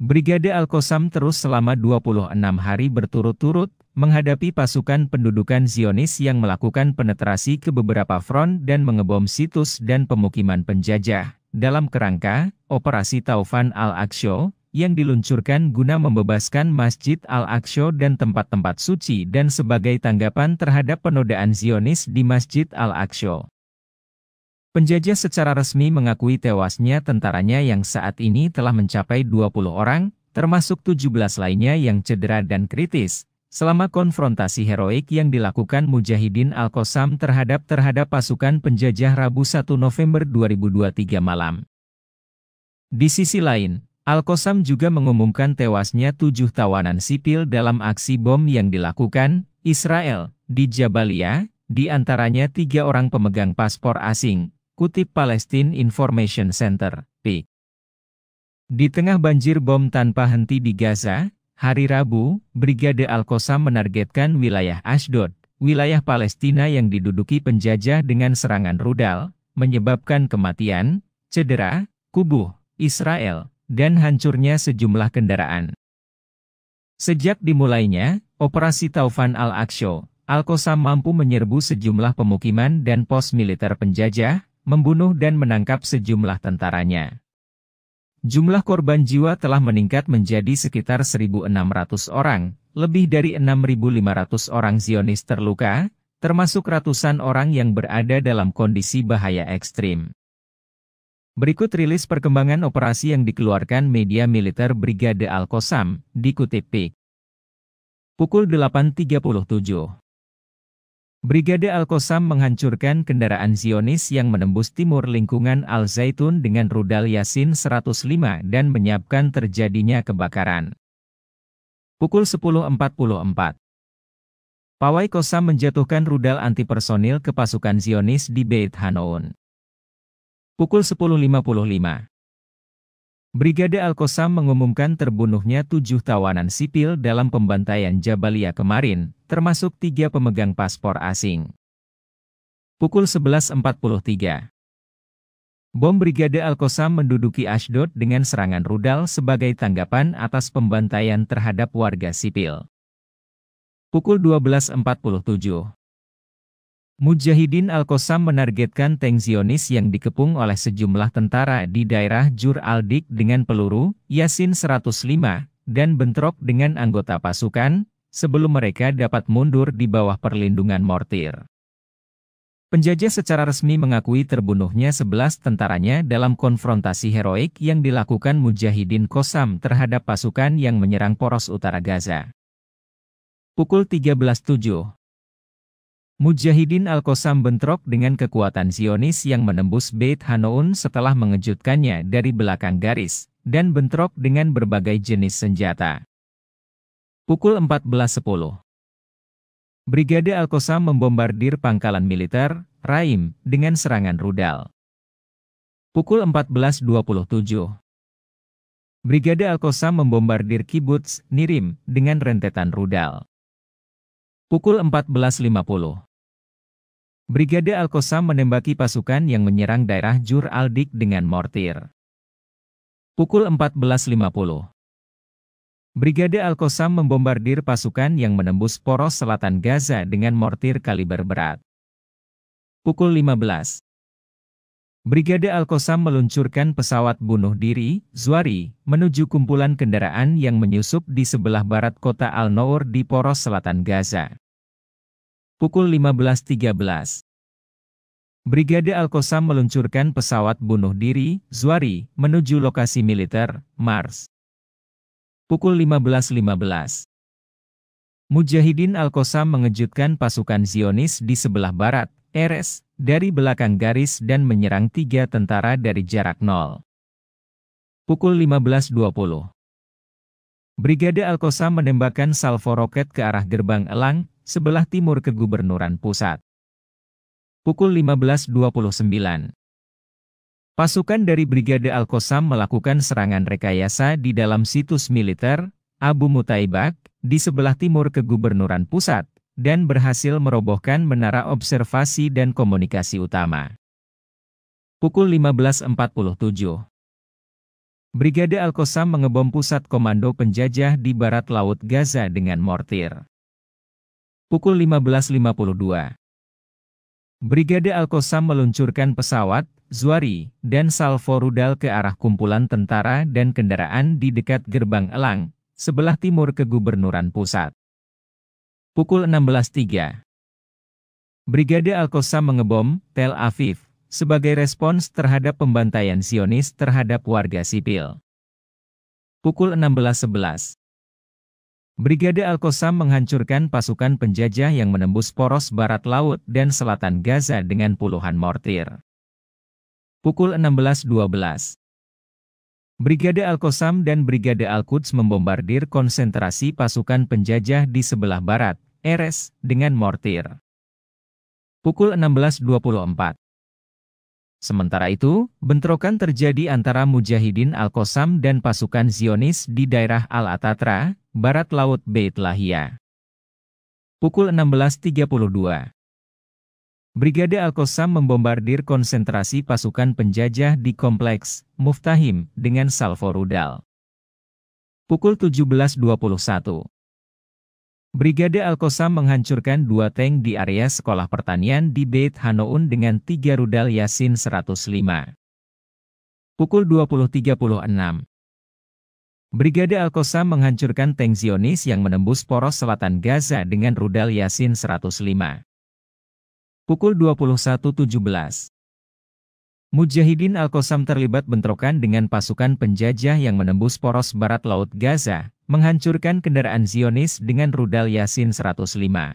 Brigade Al-Qassam terus selama 26 hari berturut-turut menghadapi pasukan pendudukan Zionis yang melakukan penetrasi ke beberapa front dan mengebom situs dan pemukiman penjajah. Dalam kerangka Operasi Taufan Al-Aqsa, yang diluncurkan guna membebaskan Masjid Al-Aqsa dan tempat-tempat suci dan sebagai tanggapan terhadap penodaan Zionis di Masjid Al-Aqsa. Penjajah secara resmi mengakui tewasnya tentaranya yang saat ini telah mencapai 20 orang, termasuk 17 lainnya yang cedera dan kritis, selama konfrontasi heroik yang dilakukan Mujahidin Al-Qasam terhadap terhadap pasukan penjajah Rabu 1 November 2023 malam. Di sisi lain, Al-Qasam juga mengumumkan tewasnya tujuh tawanan sipil dalam aksi bom yang dilakukan Israel di Jabalia, di antaranya tiga orang pemegang paspor asing, kutip Palestine Information Center, P. Di tengah banjir bom tanpa henti di Gaza, hari Rabu, Brigade Al-Qassam menargetkan wilayah Ashdod, wilayah Palestina yang diduduki penjajah dengan serangan rudal, menyebabkan kematian, cedera, kubuh, Israel, dan hancurnya sejumlah kendaraan. Sejak dimulainya, operasi Taufan al-Aqsho, al qosam mampu menyerbu sejumlah pemukiman dan pos militer penjajah, membunuh dan menangkap sejumlah tentaranya. Jumlah korban jiwa telah meningkat menjadi sekitar 1.600 orang, lebih dari 6.500 orang Zionis terluka, termasuk ratusan orang yang berada dalam kondisi bahaya ekstrim. Berikut rilis perkembangan operasi yang dikeluarkan media militer Brigade Al-Qassam, dikutip PIK. Pukul 8.37. Brigade Al-Qassam menghancurkan kendaraan Zionis yang menembus timur lingkungan Al-Zaitun dengan rudal Yasin 105 dan menyiapkan terjadinya kebakaran. Pukul 10.44. Pawai Qassam menjatuhkan rudal antipersonil ke pasukan Zionis di Beit Hanoun. Pukul 10.55. Brigade Al-Qassam mengumumkan terbunuhnya tujuh tawanan sipil dalam pembantaian Jabalia kemarin, termasuk tiga pemegang paspor asing. Pukul 11.43. Bom Brigade Al-Qassam menduduki Ashdod dengan serangan rudal sebagai tanggapan atas pembantaian terhadap warga sipil. Pukul 12.47. Mujahidin Al-Qassam menargetkan tank Zionis yang dikepung oleh sejumlah tentara di daerah Jur al-Dik dengan peluru Yasin 105 dan bentrok dengan anggota pasukan sebelum mereka dapat mundur di bawah perlindungan mortir. Penjajah secara resmi mengakui terbunuhnya 11 tentaranya dalam konfrontasi heroik yang dilakukan Mujahidin Kosam terhadap pasukan yang menyerang poros utara Gaza. Pukul 13.07 Mujahidin Al-Qassam bentrok dengan kekuatan Zionis yang menembus Beit Hanoun setelah mengejutkannya dari belakang garis, dan bentrok dengan berbagai jenis senjata. Pukul 14.10 Brigade Al-Qassam membombardir pangkalan militer, Raim, dengan serangan rudal. Pukul 14.27 Brigade Al-Qassam membombardir kibbutz Nirim dengan rentetan rudal. Pukul 14.50. Brigade Al-Qassam menembaki pasukan yang menyerang daerah Jur Aldik dengan mortir. Pukul 14.50. Brigade Al-Qassam membombardir pasukan yang menembus poros selatan Gaza dengan mortir kaliber berat. Pukul 15. Brigade al meluncurkan pesawat bunuh diri, Zuari, menuju kumpulan kendaraan yang menyusup di sebelah barat kota Al-Nour di poros selatan Gaza. Pukul 15.13 Brigade al meluncurkan pesawat bunuh diri, Zuari, menuju lokasi militer, Mars. Pukul 15.15 .15. Mujahidin Al-Qassam mengejutkan pasukan Zionis di sebelah barat, RS dari belakang garis dan menyerang tiga tentara dari jarak nol. Pukul 15.20. Brigade Alkosa menembakkan salvo roket ke arah gerbang Elang, sebelah timur kegubernuran pusat. Pukul 15.29. Pasukan dari Brigade Alkosam melakukan serangan rekayasa di dalam situs militer, Abu Mutaibak, di sebelah timur kegubernuran pusat, dan berhasil merobohkan menara observasi dan komunikasi utama. Pukul 15.47 Brigade Al-Qassam mengebom pusat komando penjajah di barat laut Gaza dengan mortir. Pukul 15.52 Brigade Al-Qassam meluncurkan pesawat, Zuari, dan Salvo rudal ke arah kumpulan tentara dan kendaraan di dekat gerbang Elang, sebelah timur ke gubernuran pusat pukul 16.03. Brigade Al-Qassam mengebom Tel Aviv sebagai respons terhadap pembantaian Zionis terhadap warga sipil. Pukul 16.11. Brigade Al-Qassam menghancurkan pasukan penjajah yang menembus poros barat laut dan selatan Gaza dengan puluhan mortir. Pukul 16.12. Brigade Al-Qassam dan Brigade Al-Quds membombardir konsentrasi pasukan penjajah di sebelah barat, Eres dengan mortir. Pukul 16.24. Sementara itu, bentrokan terjadi antara Mujahidin Al-Qassam dan pasukan Zionis di daerah Al-Atatra, barat laut Beit Lahia. Pukul 16.32. Brigade Al-Qassam membombardir konsentrasi pasukan penjajah di kompleks Muftahim dengan salvo rudal. Pukul 17.21. Brigade al menghancurkan dua tank di area sekolah pertanian di Beit Hanoun dengan tiga rudal Yasin 105. Pukul 20.36 Brigade al menghancurkan tank Zionis yang menembus poros selatan Gaza dengan rudal Yasin 105. Pukul 21.17 Mujahidin Al-Qassam terlibat bentrokan dengan pasukan penjajah yang menembus poros barat Laut Gaza, menghancurkan kendaraan Zionis dengan rudal Yasin 105.